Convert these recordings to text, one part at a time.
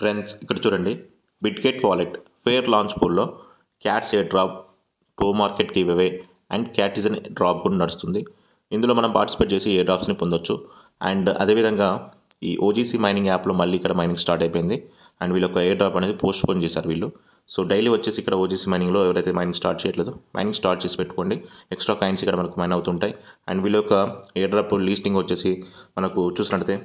friends ఇక్కడ చూడండి Bitget wallet fair launch పూల్లో Cats airdrop Tomarket giveaway and cat Catizen drop కూడా నడుస్తుంది ఇందులో మనం పార్టిసిపేట్ చేసి ఏ డ్రాప్స్ని పొందొచ్చు అండ్ అదేవిధంగా ఈ ఓజీసీ మైనింగ్ యాప్లో మళ్ళీ ఇక్కడ మైనింగ్ స్టార్ట్ అయిపోయింది అండ్ వీళ్ళు ఒక ఏ డ్రాప్ అనేది పోస్ట్ పోన్ చేశారు వీళ్ళు సో డైలీ వచ్చేసి ఇక్కడ ఓజీసీ మైనింగ్లో ఎవరైతే మైనింగ్ స్టార్ట్ చేయట్లేదు మైనింగ్ స్టార్ట్ చేసి పెట్టుకోండి ఎక్స్ట్రా కాయిన్స్ ఇక్కడ మనకు మైన్ అవుతుంటాయి అండ్ వీళ్ళొక యొక్క ఏ డ్రాప్ లీస్టింగ్ వచ్చేసి మనకు చూసినట్లయితే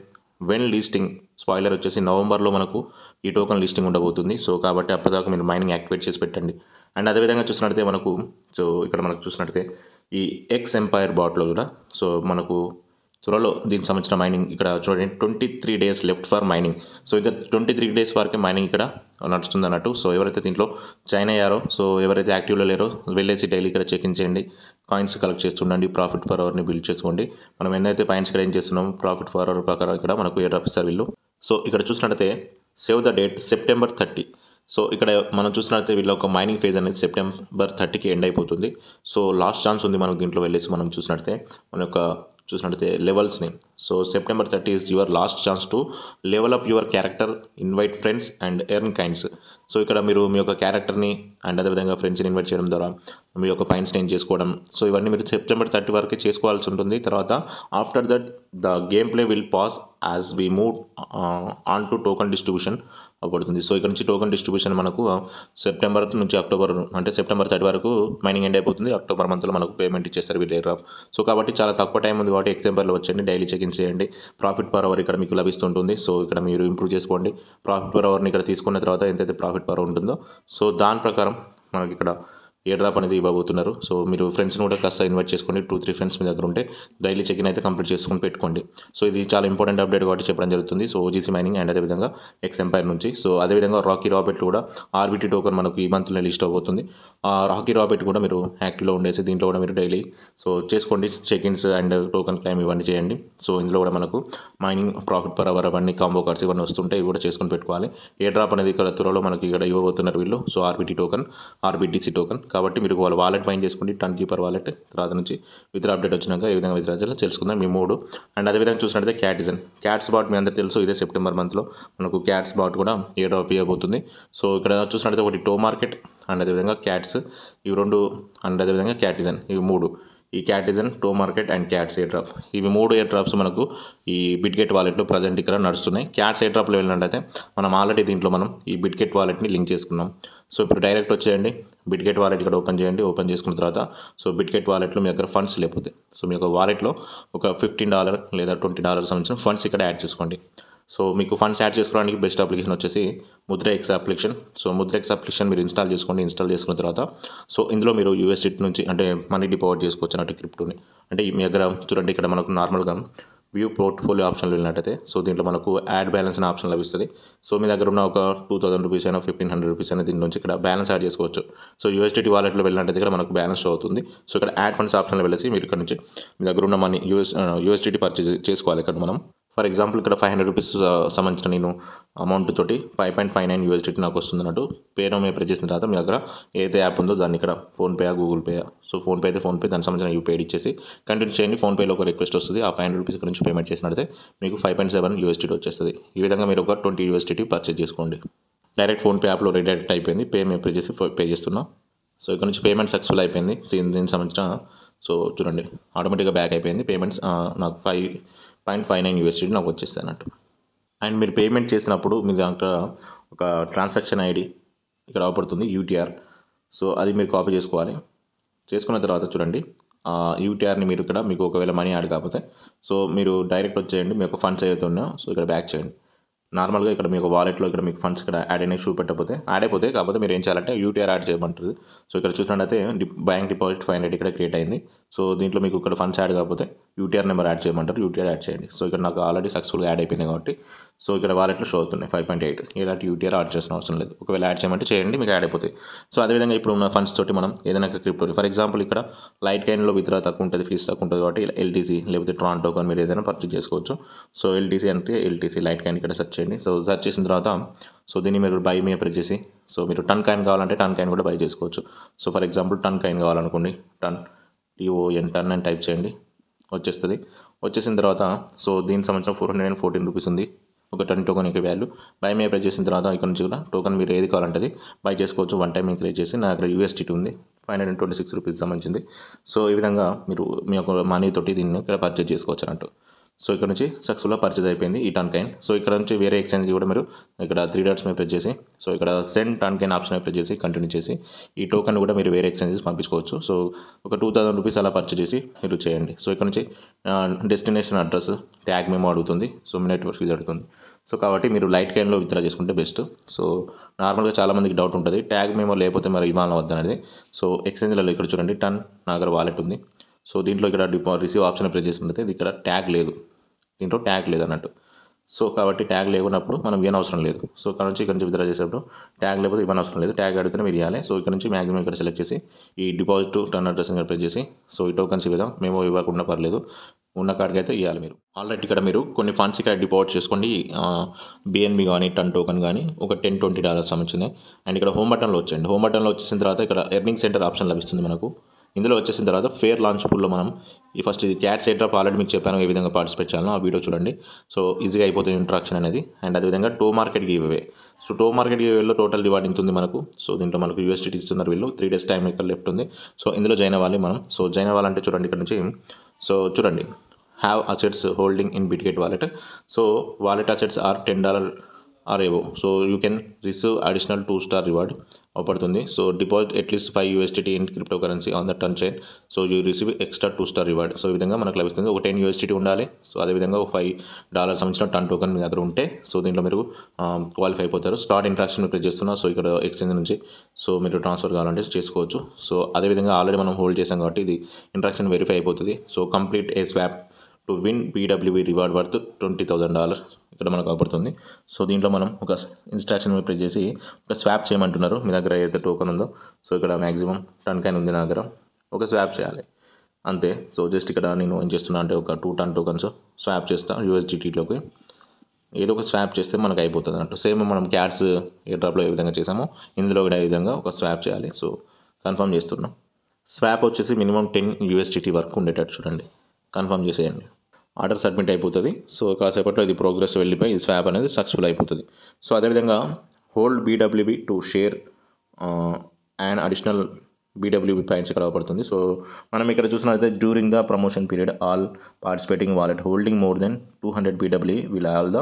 వెన్ లిస్టింగ్ స్పాయిలర్ వచ్చేసి నవంబర్లో మనకు ఈ టోకన్ లిస్టింగ్ ఉండబోతుంది సో కాబట్టి అప్పటిదాకా మీరు మైనింగ్ యాక్టివేట్ చేసి పెట్టండి అండ్ అదేవిధంగా చూసినట్లయితే మనకు సో ఇక్కడ మనకు చూసినట్టయితే ఈ ఎక్స్ ఎంపైర్ బాట్లో కూడా సో మనకు త్వరలో దీనికి సంబంధించిన మైనింగ్ ఇక్కడ చూడండి twenty three days left for mining so ఇంకా ట్వంటీ త్రీ డేస్ వరకు మైనింగ్ ఇక్కడ నడుస్తుంది అన్నట్టు సో ఎవరైతే దీంట్లో జాయిన్ అయ్యారో సో ఎవరైతే యాక్టివ్లో లేరో వెళ్ళేసి డైలీ ఇక్కడ చెక్ ఇన్ చేయండి కాయిన్స్ కలెక్ట్ చేస్తుండండి ప్రాఫిట్ ఫర్ అవర్ని బిల్డ్ చేసుకోండి మనం ఎన్నైతే పాయింట్స్ ఇక్కడ ఏం చేస్తున్నాం ప్రాఫిట్ ఫర్ అవర్ ప్రకారం ఇక్కడ మనకు ఏ ఇస్తారు వీళ్ళు సో ఇక్కడ చూసినట్టయితే save the date September thirty so ఇక్కడ మనం చూసినట్టయితే వీళ్ళ ఒక మైనింగ్ ఫేజ్ అనేది సెప్టెంబర్ థర్టీకి ఎండ్ అయిపోతుంది సో లాస్ట్ ఛాన్స్ ఉంది మనకు దీంట్లో వెళ్ళేసి మనం చూసినట్టయితే మన యొక్క చూసినట్లయితే లెవెల్స్ని so September thirty is your last chance to level up your character invite friends and earn coins so ఇక్కడ మీరు మీ యొక్క క్యారెక్టర్ని అండ్ అదేవిధంగా ఫ్రెండ్స్ని ఇన్వైట్ చేయడం ద్వారా మీ యొక్క పాయింట్స్ నేను చేసుకోవడం సో ఇవన్నీ మీరు సెప్టెంబర్ థర్టీ వరకు చేసుకోవాల్సి ఉంటుంది తర్వాత after that the game play will pass as we move on to token distribution పడుతుంది సో ఇక్కడ నుంచి టోకన్ డిస్ట్రిబ్యూషన్ మనకు సెప్టెంబర్ uh, నుంచి అక్టోబర్ అంటే సెప్టెంబర్ థర్టీ వరకు మైనింగ్ ఎండ్ అయిపోతుంది అక్టోబర్ మంత్లో మనకు పేమెంట్ ఇచ్చేస్తారు వీళ్ళు సో కాబట్టి చాలా తక్కువ టైం ఉంది వాటి ఎగ్జాంపుల్లో వచ్చండి డైలీ చెక్ ఇన్ చేయండి ప్రాఫిట్ పర్ అవర్ ఇక్కడ మీకు లభిస్తుంటుంది సో ఇక్కడ మీరు ఇంప్రూవ్ చేసుకోండి ప్రాఫిట్ పర్ అవర్ని ఇక్కడ తీసుకున్న తర్వాత ఎంతైతే ప్రాఫిట్ పర్ ఉంటుందో సో దాని ప్రకారం మనకి ఇక్కడ ఏ డ్రాప్ అనేది ఇవ్వబోతున్నారు సో మీరు ఫ్రెండ్స్ని కూడా కాస్త ఇన్వైట్ చేసుకోండి టూ త్రీ ఫ్రెండ్స్ మీ దగ్గర ఉంటే డైలీ చెక్ ఇన్ అయితే కంప్లీట్ చేసుకుని పెట్టుకోండి సో ఇది చాలా ఇంపార్టెంట్ అప్డేట్ కాబట్టి చెప్పడం జరుగుతుంది సో ఓజీసీ మైనింగ్ అండ్ అదేవిధంగా ఎక్స్ ఎంపైర్ నుంచి సో అదేవిధంగా రాకీ రాబెట్ కూడా ఆర్బిటీ టోకన్ మనకు ఈ మంత్లో లిస్ట్ అవుతుంది ఆ రాకీ రాబెట్ కూడా మీరు యాక్టివ్లో ఉండేసి దీంట్లో కూడా మీరు డైలీ సో చేసుకోండి check ins and token claim ఇవన్నీ చేయండి సో ఇందులో కూడా మనకు మైనింగ్ ప్రాఫిట్ పర్ అవర్ అవన్నీ కాంబో కార్డ్స్ ఇవన్నీ వస్తుంటాయి ఇవి కూడా చేసుకొని పెట్టుకోవాలి ఏ డ్రాప్ అనేది ఇక్కడ త్వరలో మనకి ఇక్కడ ఇవ్వబోతున్నారు వీళ్ళు so RBT token RBTC token కాబట్టి మీరు వాళ్ళ వాలెట్ ఫైన్ చేసుకోండి టన్ కీపర్ వాలెట్ తర్వాత నుంచి విత్ అప్డేట్ వచ్చినాక ఏ విధంగా విత్డ్రా తెలుసుకుందాం మీ మూడు అండ్ అదేవిధంగా చూసినట్లయితే క్యాటిజన్ క్యాట్స్ బాట్ మీ అందరూ తెలుసు ఇదే సెప్టెంబర్ మంత్లో మనకు క్యాట్స్ బాట్ కూడా ఏ డ్రాప్ ఇవ్వబోతుంది సో ఇక్కడ చూసినట్టయితే ఒకటి టో మార్కెట్ అండ్ అదేవిధంగా క్యాట్స్ ఇవి రెండు అండ్ అదేవిధంగా క్యాటిజన్ ఇవి మూడు ఈ Catizen Tomarket and Cats drop ఇవి మూడు డ్రాప్స్ మనకు ఈ బిట్గెట్ వాలెట్లో ప్రజెంట్ ఇక్కడ నడుస్తున్నాయి క్యాట్స్ ఎయిర్ట్రాప్లో వెళ్ళినట్టయితే మనం ఆల్రెడీ దీంట్లో మనం ఈ బిట్గెట్ వాలెట్ని లింక్ చేసుకున్నాం సో ఇప్పుడు డైరెక్ట్ వచ్చేయండి బిట్గెట్ వాలెట్ ఇక్కడ ఓపెన్ చేయండి ఓపెన్ చేసుకున్న తర్వాత సో బిట్గెట్ వాలెట్లో మీ దగ్గర ఫండ్స్ లేకపోతే సో మీ యొక్క వాలెట్లో ఒక ఫిఫ్టీన్ డాలర్ లేదా ట్వంటీ డాలర్ సంబంధించిన ఫండ్స్ ఇక్కడ యాడ్ చేసుకోండి సో మీకు ఫండ్స్ యాడ్ చేసుకోవడానికి బెస్ట్ అప్లికేషన్ వచ్చేసి Mudrex application so Mudrex application మీరు ఇన్స్టాల్ చేసుకోండి ఇన్స్టాల్ చేసుకున్న తర్వాత సో ఇందులో మీరు యూఎస్డిట్ నుంచి అంటే మనీ డిపాజిట్ చేసుకోవచ్చు అన్నట్టు క్రిప్టోని అంటే మీ దగ్గర చూడండి ఇక్కడ మనకు నార్మల్గా వ్యూ పోర్ట్ఫోలియో ఆప్షన్లు వెళ్ళినట్టయితే సో దీంట్లో మనకు యాడ్ బ్యాలెన్స్ అనే ఆప్షన్ లభిస్తుంది సో మీ దగ్గర ఉన్న ఒక టూ థౌసండ్ రూపీస్ అయినా ఫిఫ్టీన్ హండ్రెడ్ రూపీస్ అయినా దీని నుంచి ఇక్కడ బ్యాలెన్స్ యాడ్ చేసుకోవచ్చు సో యూఎస్డిటీ వాలెట్లో వెళ్ళినట్టయితే ఇక్కడ మనకు బ్యాలెన్స్ షో అవుతుంది సో ఇక్కడ యాడ్ ఫండ్స్ ఆప్షన్లో వెళ్ళేసి మీరు ఇక్కడ నుంచి మీ దగ్గర ఉన్న మనీ యూఎస్ యూఎస్డిటీ పర్చేజ్ చేసుకోవాలి ఇక్కడ మనం ఫర్ ఎగ్జాంపుల్ ఇక్కడ ఫైవ్ హండ్రెడ్ రూపీస్ సంబంధించిన నేను అమౌంట్ తోటి five point five nine USDT నాకు వస్తుంది అన్నట్టు పేరు మే చేసిన తర్వాత మీ దగ్గర ఏదైతే యాప్ ఉందో దాన్ని ఇక్కడ PhonePe Google pay so PhonePe అయితే ఫోన్పే దానికి సంబంధించిన యూపీఐ ఇచ్చేసి కంటిన్యూ చేయండి ఫోన్పేలో ఒక రిక్వెస్ట్ వస్తుంది ఆ ఫైవ్ హండ్రెడ్ రూపీస్ ఇక్కడ నుంచి పేమెంట్ అయితే మీకు ఫైవ్ పాయింట్ సెవెన్ యూఎస్డిటీ వచ్చేస్తుంది ఈ విధంగా మీరు ఒక ట్వంటీ యూఎస్డిటీ పర్చేజ్ చేసుకోండి డైరెక్ట్ ఫోన్పే యాప్లో రిడైరెక్ట్ అయిపోయింది పే మేము చేసి పే చేస్తున్నా సో ఇక్కడ నుంచి పేమెంట్ సక్సెస్ఫుల్ అయిపోయింది దీనికి సంబంధించిన సో చూడండి ఆటోమేటిక్గా బ్యాక్ అయిపోయింది పేమెంట్స్ నాకు five point five nine USD నాకు వచ్చేస్తాయి అన్నట్టు అండ్ మీరు పేమెంట్ చేసినప్పుడు మీ దాంట్లో ఒక ట్రాన్సాక్షన్ ఐడి ఇక్కడ అవపడుతుంది యూటీఆర్ సో అది మీరు కాపీ చేసుకోవాలి చేసుకున్న తర్వాత చూడండి యూటీఆర్ని మీరు ఇక్కడ మీకు ఒకవేళ మనీ యాడ్ కాకపోతే సో మీరు డైరెక్ట్ వచ్చేయండి మీకు ఫండ్స్ అయితే ఉన్నాయో సో ఇక్కడ బ్యాక్ చేయండి నార్మల్గా ఇక్కడ మీకు వాలెట్లో ఇక్కడ మీకు ఫండ్స్ ఇక్కడ యాడ్ అయినా చూపెట్టకపోతే యాడ్ అయిపోతే కాకపోతే మీరు ఏం చేయాలంటే యూటీఆర్ యాడ్ చేయమంటుంది సో ఇక్కడ చూసినట్టయితే బ్యాంక్ డిపాజిట్ ఫైవ్ హండ్రెడ్ ఇక్కడ క్రియేట్ అయింది సో దీంట్లో మీకు ఇక్కడ ఫండ్స్ యాడ్ కాకపోతే యూటీఆర్ నెంబర్ యాడ్ చేయమంటారు యూటీఆర్ యాడ్ చేయండి సో ఇక్కడ నాకు ఆల్రెడీ సక్సెస్ఫుల్గా యాడ్ అయిపోయింది కాబట్టి సో ఇక్కడ వాలెట్లో షో అవుతున్నాయి ఫైవ్ పాయింట్ ఎయిట్ ఇలాంటి యూటీఆర్ యాడ్ చేసిన అవసరం లేదు ఒకవేళ యాడ్ చేయమంటే చేయండి మీకు యాడ్ అయిపోతాయి సో అదేవిధంగా ఇప్పుడు ఉన్న ఫండ్స్ తోటి మనం ఏదైనా క్రిప్టో ఫర్ ఎగ్జాంపుల్ ఇక్కడ లైట్ కైన్లో విత్డ్రా తక్కువ ఉంటుంది ఫీజు తక్కువ ఉంటుంది కాబట్టి ఎల్టీసీ లేకపోతే ట్రాన్ టోకన్ మీరు ఏదైనా పర్చేజ్ చేసుకోవచ్చు సో ఎల్టీసీ అంటే ఎల్టీసీ లైట్ కైన్ ఇక్కడ సర్చ్ చేయండి సో సెర్చ్ చేసిన తర్వాత సో దీన్ని మీరు బై మీ ప్రెస్ చేసి సో మీరు టన్ కాయిన్ కావాలంటే టన్ కాయిన్ కూడా బై చేసుకోవచ్చు so for example TON coin కావాలనుకోండి టన్ టీఓఎన్ టన్ అని టైప్ చేయండి వచ్చేస్తుంది వచ్చేసిన తర్వాత సో దీనికి సంబంధించిన four hundred and fourteen rupees ఉంది ఒక టెన్ టోకన్ యొక్క వాల్యూ బై మీద ప్రెస్ చేసిన తర్వాత ఇక్కడ నుంచి కూడా టోకన్ మీరు ఏది కావాలంటే బై చేసుకోవచ్చు వన్ టైం క్రియేట్ చేసి నా దగ్గర యూఎస్టీ ఉంది five hundred twenty six rupees సంబంధించింది సో ఈ విధంగా మీరు మీ యొక్క మనీ తోటి దీన్ని ఇక్కడ పర్చేజ్ చేసుకోవచ్చు అన్నట్టు సో ఇక్కడ నుంచి సక్సెస్ఫుల్గా పర్చేజ్ అయిపోయింది ఈ టన్ కైన్ సో ఇక్కడ నుంచి వేరే ఎక్స్చేంజ్ కూడా మీరు ఇక్కడ త్రీ డాట్స్ మీద ప్రెస్ చేసి సో ఇక్కడ సెండ్ టన్ కైన్ ఆప్షన్ మీద ప్రెస్ చేసి కంటిన్యూ చేసి ఈ టోకన్ కూడా మీరు వేరే ఎక్స్చేంజెస్ పంపించుకోవచ్చు సో ఒక టూ థౌసండ్ రూపీస్ అలా పర్చేజ్ చేసి మీరు చేయండి సో ఇక్కడ నుంచి డెస్టినేషన్ అడ్రస్ ట్యాగ్ మేము అడుగుతుంది సో మీ నెట్వర్క్ ఫీజ్ అడుగుతుంది సో కాబట్టి మీరు లైట్ కైన్లో విత్డ్రా చేసుకుంటే బెస్ట్ సో నార్మల్గా చాలామందికి డౌట్ ఉంటుంది ట్యాగ్ మేము లేకపోతే మరి ఇవాళ వద్ద అనేది సో ఎక్స్చేంజ్లలో ఇక్కడ చూడండి టన్ నాగర్ వాలెట్ ఉంది సో దీంట్లో ఇక్కడ డిపా రిసీవ్ ఆప్షన్ ప్రెస్ చేసినట్లయితే ఇక్కడ ట్యాగ్ లేదు దీంట్లో ట్యాగ్ లేదు అన్నట్టు సో కాబట్టి ట్యాగ్ లేకున్నప్పుడు మనం ఏం అవసరం లేదు సో ఇక్కడ నుంచి ఇక్కడ నుంచి విత్డ్రా చేసేటప్పుడు ట్యాగ్ లేకపోతే ఇవ్వని అవసరం లేదు ట్యాగ్ అడిగితే మీరు ఇవ్వాలి సో ఇక్కడ నుంచి మ్యాక్సిమం ఇక్కడ సెలెక్ట్ చేసి ఈ డిపాజిట్ టర్న్ అడ్రస్ ఇక్కడ ప్రెస్ చేసి సో ఈ టోకన్స్ ఇవ్వడం మేము ఇవ్వకుండా పర్లేదు ఉన్న కార్డ్కి అయితే ఇవ్వాలి మీరు ఆల్రెడీ ఇక్కడ మీరు కొన్ని ఫండ్స్ ఇక్కడ డిపాజిట్ చేసుకోండి బిఎన్బి కానీ టన్ టోకన్ కానీ ఒక టెన్ ట్వంటీ డాలర్స్ సంబంధించినాయి అండ్ ఇక్కడ హోమ్ బటన్లో వచ్చండి హోమ్ బటన్లో వచ్చేసిన తర్వాత ఇక్కడ ఎర్నింగ్ సెంటర్ ఆప్షన్ లభిస్తుంది మనకు ఇందులో వచ్చేసిన తర్వాత ఫేర్ లాంచ్ పూల్లో మనం ఈ ఫస్ట్ ఇది క్యాట్ సెట్ డ్రాప్ ఆల్రెడీ మీకు చెప్పాను ఏ విధంగా పార్టిసిపేట్ చేయాలో ఆ వీడియో చూడండి సో ఈజీగా అయిపోతుంది ఇంట్రాక్షన్ అనేది అండ్ అదేవిధంగా Tomarket giveaway so Tomarket give total reward ఇంత ఉంది మనకు సో దీంట్లో మనకు యూఎస్టీ ఇస్తున్నారు వీళ్ళు త్రీ డేస్ టైం ఇక్కడ లెఫ్ట్ ఉంది సో ఇందులో జాయిన్ అవ్వాలి మనం సో జాయిన్ అవ్వాలంటే చూడండి ఇక్కడ నుంచి సో చూడండి have assets holding in Bitget wallet so wallet assets are ten dollar are ఏవో so you can receive additional two star reward పడుతుంది so deposit at least five USDT in cryptocurrency on the TON chain so you receive extra two star reward so ఈ విధంగా మనకు లభిస్తుంది ఒక ten USDT ఉండాలి so అదేవిధంగా ఒక five dollar సంబంధించిన టన్ టోకన్ మీ దగ్గర ఉంటే సో దీంట్లో మీరు క్వాలిఫై అయిపోతారు స్టార్ట్ ఇంట్రాక్షన్ ప్రెస్ చేస్తున్నా సో ఇక్కడ ఎక్స్చేంజ్ నుంచి సో మీరు ట్రాన్స్ఫర్ కావాలంటే చేసుకోవచ్చు సో అదేవిధంగా ఆల్రెడీ మనం హోల్డ్ చేసాం కాబట్టి ఇది ఇంట్రాక్షన్ వెరిఫై అయిపోతుంది so complete a swap to win PWB reward worth twenty thousand dollar ఇక్కడ మనకు అవపడుతుంది సో దీంట్లో మనం ఒక ఇన్స్ట్రాక్షన్ ప్రెస్ చేసి ఒక స్వాప్ చేయమంటున్నారు మీ దగ్గర ఏదైతే టోకన్ ఉందో సో ఇక్కడ మ్యాక్సిమం టన్ కైన్ ఉంది నా దగ్గర ఒక స్వాప్ చేయాలి అంతే సో జస్ట్ ఇక్కడ నేను ఏం చేస్తున్నా అంటే ఒక టూ టన్ టోకన్స్ స్వాప్ చేస్తాను యూఎస్డిటీలోకి ఏదో ఒక స్వాప్ చేస్తే మనకు అయిపోతుంది అన్నట్టు సేమ్ మనం క్యాట్స్ ఏ డ్రాప్లో ఏ విధంగా చేసామో ఇందులో కూడా ఏ విధంగా ఒక స్వాప్ చేయాలి సో కన్ఫర్మ్ చేస్తున్నాం స్వాప్ వచ్చేసి మినిమం టెన్ యూఎస్డిటీ వరకు ఉండేటట్టు చూడండి కన్ఫర్మ్ చేసేయండి ఆర్డర్ సబ్మిట్ అయిపోతుంది సో కాసేపట్లో ఇది ప్రోగ్రెస్ వెళ్ళిపోయి స్వాప్ అనేది సక్సెస్ఫుల్ అయిపోతుంది సో అదేవిధంగా hold BWB to share and additional BWB points ఇక్కడ అవపడుతుంది సో మనం ఇక్కడ చూసినట్లయితే during the promotion period all participating wallet holding more than two hundred BW will all the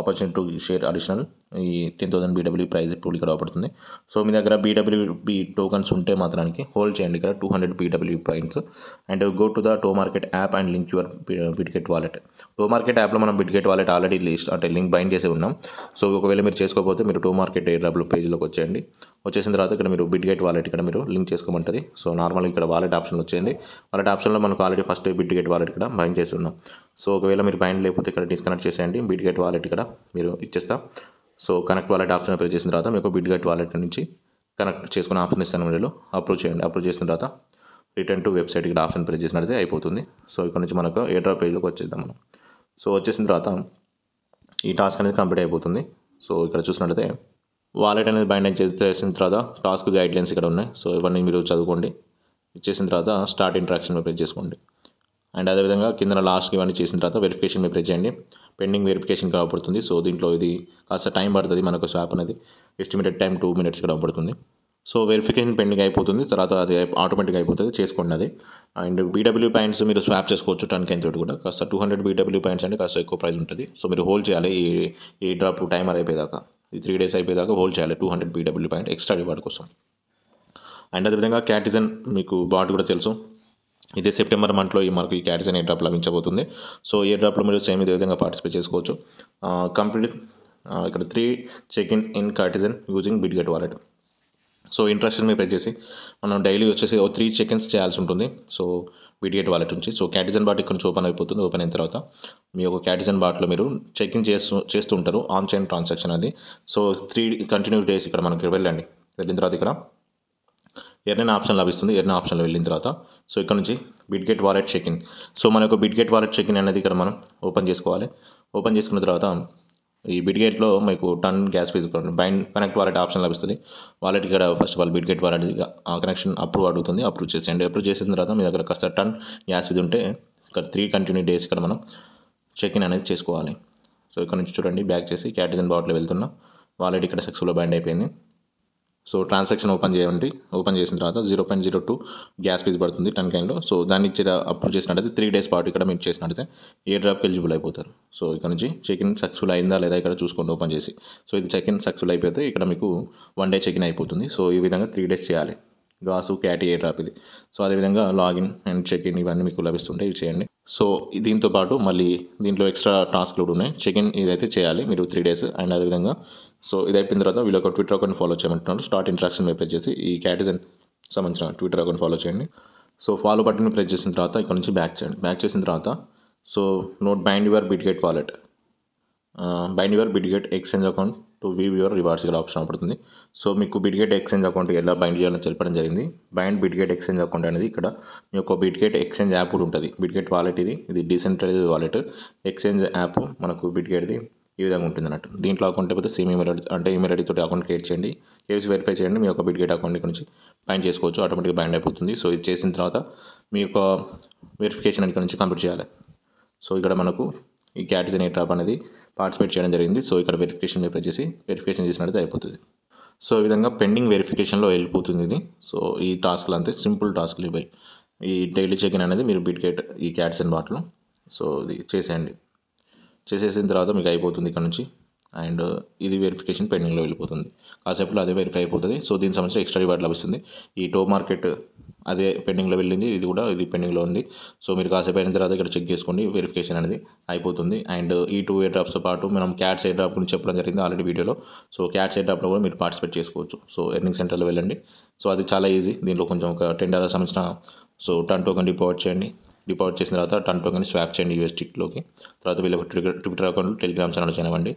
opportunity to share additional ఈ ten thousand BW prize ఇప్పుడు ఇక్కడ అవపడుతుంది so మీ దగ్గర బీడబ్ల్యూబీ టోకన్స్ ఉంటే మాత్రానికి హోల్డ్ చేయండి ఇక్కడ two hundred BW points and go to the Tomarket app and link your Bitget wallet Tomarket యాప్లో మనం బిట్కెట్ వాలెట్ ఆల్రెడీ లిస్ట్ అంటే లింక్ బైండ్ చేసి ఉన్నాం సో ఒకవేళ మీరు చేసుకోకపోతే మీరు టో మార్కెట్ ఏ డబ్ల్యూ పేజ్లోకి వచ్చేయండి వచ్చేసిన తర్వాత ఇక్కడ మీరు బిట్కెట్ వాలెట్ ఇక్కడ మీరు లింక్ చేసుకోవచ్చు చేసుకోమంటుంది సో నార్మల్గా ఇక్కడ వాలెట్ ఆప్షన్ వచ్చేయండి వాలెట్ ఆప్షన్లో మనకు ఆల్రెడీ ఫస్ట్ బిట్ వాలెట్ ఇక్కడ బైండ్ చేసి ఉన్నాం సో ఒకవేళ మీరు బైండ్ లేకపోతే ఇక్కడ డిస్కనెక్ట్ చేసేయండి బిట్ వాలెట్ ఇక్కడ మీరు ఇచ్చేస్తా so connect wallet option press చేసిన తర్వాత మీకు బిట్ వాలెట్ నుంచి కనెక్ట్ చేసుకున్న ఆప్షన్ ఇస్తాను మీరు అప్రూవ్ చేయండి అప్రూవ్ చేసిన తర్వాత రిటర్న్ టు వెబ్సైట్ ఇక్కడ ఆప్షన్ ప్రెస్ చేసినట్లయితే అయిపోతుంది సో ఇక్కడ నుంచి మనకు ఏడ్రా పేజ్లోకి వచ్చేద్దాం మనం సో వచ్చేసిన తర్వాత ఈ టాస్క్ అనేది కంప్లీట్ అయిపోతుంది సో ఇక్కడ చూసినట్లయితే వాలెట్ అనేది బైండ్ చేసిన తర్వాత టాస్క్ గైడ్లైన్స్ ఇక్కడ ఉన్నాయి సో ఇవన్నీ మీరు చదువుకోండి ఇచ్చేసిన తర్వాత స్టార్ట్ ఇంట్రాక్షన్ మీద చేసుకోండి అండ్ అదేవిధంగా కింద లాస్ట్కి ఇవన్నీ చేసిన తర్వాత వెరిఫికేషన్ మీద చేయండి పెండింగ్ వెరిఫికేషన్ కావబడుతుంది సో దీంట్లో ఇది కాస్త టైం పడుతుంది మనకు స్వాప్ అనేది ఎస్టిమేటెడ్ టైం టూ మినిట్స్ కనబడుతుంది సో వెరిఫికేషన్ పెండింగ్ అయిపోతుంది తర్వాత అది ఆటోమేటిక్ అయిపోతుంది చేసుకోండి అది అండ్ బీడబ్ల్యూ పాయింట్స్ మీరు స్వాప్ చేసుకోవచ్చు టన్ కెన్ తోటి కూడా కాస్త టూ హండ్రెడ్ బీడబ్ల్యూ పాయింట్స్ అంటే కాస్త ఎక్కువ ప్రైస్ ఉంటుంది సో మీరు హోల్డ్ చేయాలి ఈ ఈ డ్రాప్ టైమర్ అయిపోయేదాకా ఈ త్రీ డేస్ అయిపోయేదాకా హోల్డ్ చేయాలి two hundred PW point extra reward కోసం అండ్ అదేవిధంగా క్యాటిజన్ మీకు బాట్ కూడా తెలుసు ఇదే సెప్టెంబర్ మంత్లో ఈ మనకు ఈ క్యాటిజన్ ఏ డ్రాప్ లభించబోతుంది సో ఏ డ్రాప్లో మీరు సేమ్ ఇదే విధంగా పార్టిసిపేట్ చేసుకోవచ్చు కంప్లీట్ uh, uh, ఇక్కడ three check in in Catizen using Bitget wallet so interest మీద పే చేసి మనం డైలీ వచ్చేసి ఓ త్రీ చెకిన్స్ చేయాల్సి ఉంటుంది సో బీటీఎట్ వాలెట్ నుంచి సో క్యాటిజన్ బాట్ ఇక్కడ నుంచి ఓపెన్ అయిపోతుంది ఓపెన్ అయిన తర్వాత మీ యొక్క క్యాటిజన్ బాట్లో మీరు చెకింగ్ చేస్తూ చేస్తూ ఉంటారు ఆన్ చైన్ ట్రాన్సాక్షన్ అది సో త్రీ కంటిన్యూస్ డేస్ ఇక్కడ మనకి వెళ్ళండి వెళ్ళిన తర్వాత ఇక్కడ ఎర్నైన ఆప్షన్ లభిస్తుంది ఎర్న ఆప్షన్లో వెళ్ళిన తర్వాత సో ఇక్కడ నుంచి Bitget wallet check in so మన యొక్క బిట్గెట్ వాలెట్ చెక్ ఇన్ అనేది ఇక్కడ మనం ఓపెన్ చేసుకోవాలి ఓపెన్ చేసుకున్న తర్వాత ఈ బిట్గేట్లో మీకు TON gas fee bind connect wallet option లభిస్తుంది వాలెట్ ఇక్కడ first of all Bitget wallet connection approve అడుగుతుంది అప్రూవ్ చేసేయండి అప్రూవ్ చేసిన తర్వాత మీ దగ్గర కాస్త టన్ గ్యాస్ ఫీజు ఉంటే ఇక్కడ త్రీ కంటిన్యూ డేస్ ఇక్కడ మనం చెక్ ఇన్ అనేది చేసుకోవాలి సో ఇక్కడ నుంచి చూడండి బ్యాక్ చేసి క్యాటిజన్ బాటిల్ వెళ్తున్నా వాలెట్ ఇక్కడ సక్సెస్ఫుల్లో బైండ్ అయిపోయింది సో ట్రాన్సాక్షన్ ఓపెన్ చేయండి ఓపెన్ చేసిన తర్వాత zero point zero two gas fee పడుతుంది టెన్ కైన్లో సో దాన్ని ఇచ్చి అప్రూవ్ చేసినట్టయితే త్రీ డేస్ పాటు ఇక్కడ మీరు చేసినట్టయితే ఏ డ్రాప్కి ఎలిజిబుల్ అయిపోతారు సో ఇక్కడ నుంచి చెక్ ఇన్ సక్సెస్ఫుల్ అయిందా లేదా ఇక్కడ చూసుకోండి ఓపెన్ చేసి సో ఇది చెక్ ఇన్ సక్సెస్ఫుల్ అయిపోతే ఇక్కడ మీకు వన్ డే చెక్ ఇన్ అయిపోతుంది సో ఈ విధంగా త్రీ డేస్ చేయాలి గాసు క్యాటీ ఏ డ్రాప్ ఇది సో అదేవిధంగా లాగిన్ అండ్ చెక్ ఇన్ ఇవన్నీ మీకు లభిస్తుంటే ఇవి చేయండి సో దీంతో పాటు మళ్ళీ దీంట్లో ఎక్స్ట్రా టాస్క్లు కూడా ఉన్నాయి చెక్ ఇన్ ఇదైతే చేయాలి మీరు త్రీ డేస్ అండ్ అదేవిధంగా సో ఇది అయిపోయిన తర్వాత వీళ్ళు ఒక ట్విట్టర్ అకౌంట్ ఫాలో చేయమంటున్నారు స్టార్ట్ ఇంట్రాక్షన్ మీద ప్రెస్ చేసి ఈ క్యాటిజన్ సంబంధించిన ట్విట్టర్ అకౌంట్ ఫాలో చేయండి సో ఫాలో బటన్ ప్రెస్ చేసిన తర్వాత ఇక్కడ నుంచి బ్యాక్ చేయండి బ్యాక్ చేసిన తర్వాత so note bind your Bitget wallet bind your Bitget exchange account to view your rewards గల ఆప్షన్ అవుతుంది సో మీకు బిట్గేట్ ఎక్స్చేంజ్ అకౌంట్ ఎలా బైండ్ చేయాలని చెప్పడం జరిగింది బైండ్ బిట్గేట్ ఎక్స్చేంజ్ అకౌంట్ అనేది ఇక్కడ మీ యొక్క బిట్గేట్ ఎక్స్చేంజ్ యాప్ కూడా ఉంటుంది బిట్గేట్ వాలెట్ ఇది ఇది డీసెంట్రలైజ్ వాలెట్ ఎక్స్చేంజ్ యాప్ మనకు బిట్గేట్ది ఈ విధంగా ఉంటుంది అన్నట్టు దీంట్లో అకౌంట్ అయిపోతే సేమ్ ఈమెయిల్ ఐడి అంటే ఈమెయిల్ ఐడి తోటి అకౌంట్ క్రియేట్ చేయండి కేవీసీ వెరిఫై చేయండి మీ యొక్క బిడ్గేట్ అకౌంట్ నుంచి బైండ్ చేసుకోవచ్చు ఆటోమేటిక్గా బైండ్ అయిపోతుంది సో ఇది చేసిన తర్వాత మీ యొక్క వెరిఫికేషన్ ఇక్కడ నుంచి కంప్లీట్ చేయాలి సో ఇక్కడ మనకు ఈ క్యాటజన్ అనే యాప్ అనేది పార్టిసిపేట్ చేయడం జరిగింది సో ఇక్కడ వెరిఫికేషన్ ప్రిపేర్ చేసి వెరిఫికేషన్ చేసినట్టు అయిపోతుంది సో ఈ విధంగా పెండింగ్ వెరిఫికేషన్లో వెళ్ళిపోతుంది ఇది సో ఈ టాస్క్లు అంతే సింపుల్ టాస్క్లు ఇవి ఈ డైలీ చెక్ ఇన్ అనేది మీరు గేట్ ఈ క్యాట్స్ అండ్ బాట్లో సో ఇది చేసేయండి చేసేసిన తర్వాత మీకు అయిపోతుంది ఇక్కడ నుంచి అండ్ ఇది వెరిఫికేషన్ పెండింగ్లో వెళ్ళిపోతుంది కాసేపులో అదే వెరిఫై అయిపోతుంది సో దీనికి సంబంధించి ఎక్స్ట్రా రివార్డ్ లభిస్తుంది ఈ టో మార్కెట్ అదే పెండింగ్లో వెళ్ళింది ఇది కూడా ఇది పెండింగ్లో ఉంది సో మీరు కాసేపు అయిన తర్వాత ఇక్కడ చెక్ చేసుకోండి వెరిఫికేషన్ అనేది అయిపోతుంది అండ్ ఈ టూ ఎయిర్ డ్రాప్స్తో పాటు మనం క్యాట్స్ ఎయిర్ డ్రాప్ గురించి చెప్పడం జరిగింది ఆల్రెడీ వీడియోలో సో క్యాట్స్ ఎయిర్ డ్రాప్లో కూడా మీరు పార్టిసిపేట్ చేసుకోవచ్చు సో ఎర్నింగ్ సెంటర్లో వెళ్ళండి సో అది చాలా ఈజీ దీంట్లో కొంచెం ఒక టెన్ డాలర్ సంబంధించిన సో టన్ టోకన్ డిపాజిట్ చేయండి డిపాజిట్ చేసిన తర్వాత టన్ టోకెన్ స్వాప్ చేయండి యూఎస్టీలోకి తర్వాత వీళ్ళకి ట్విట్టర్ అకౌంట్ టెలిగ్రామ్ ఛానల్ చేయనివ్వండి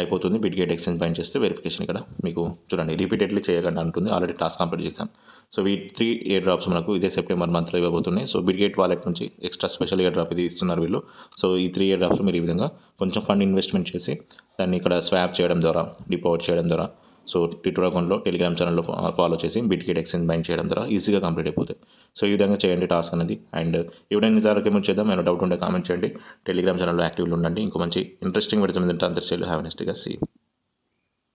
అయిపోతుంది గేట్ ఎక్స్చేంజ్ పైన చేస్తే వెరిఫికేషన్ ఇక్కడ మీకు చూడండి రిపీటెడ్లీ చేయకుండా అంటుంది ఆల్రెడీ టాస్క్ కంప్లీట్ చేస్తాం సో ఈ త్రీ ఇయర్ డ్రాప్స్ మనకు ఇదే సెప్టెంబర్ మంత్లో ఇవ్వబోతున్నాయి సో గేట్ వాలెట్ నుంచి ఎక్స్ట్రా స్పెషల్ ఇయర్ డ్రాప్ ఇది ఇస్తున్నారు వీళ్ళు సో ఈ త్రీ ఇయర్ డ్రాప్స్ మీరు ఈ విధంగా కొంచెం ఫండ్ ఇన్వెస్ట్మెంట్ చేసి దాన్ని ఇక్కడ స్వాప్ చేయడం ద్వారా డిపాజిట్ చేయడం ద్వారా సో ట్విట్టర్ అకౌంట్లో టెలిగ్రామ్ ఛానల్లో ఫాలో చేసి బిట్కెట్ ఎక్స్చేంజ్ బైండ్ చేయడం ద్వారా ఈజీగా కంప్లీట్ అయిపోతుంది సో ఈ విధంగా చేయండి టాస్క్ అనేది అండ్ ఎవరైనా తరగతి ముందు చేద్దాం ఏమైనా డౌట్ ఉంటే కామెంట్ చేయండి టెలిగ్రామ్ ఛానల్లో యాక్టివ్లో ఉండండి ఇంకో మంచి ఇంట్రెస్టింగ్ పెడుతుంది అంతా అంతర్చేయాలి హ్యావ్ సీ